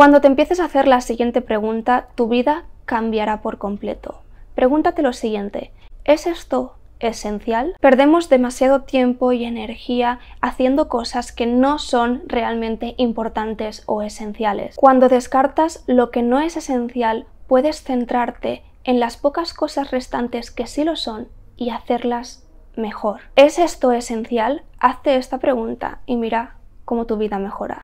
Cuando te empieces a hacer la siguiente pregunta, tu vida cambiará por completo. Pregúntate lo siguiente, ¿es esto esencial? Perdemos demasiado tiempo y energía haciendo cosas que no son realmente importantes o esenciales. Cuando descartas lo que no es esencial, puedes centrarte en las pocas cosas restantes que sí lo son y hacerlas mejor. ¿Es esto esencial? Hazte esta pregunta y mira cómo tu vida mejora.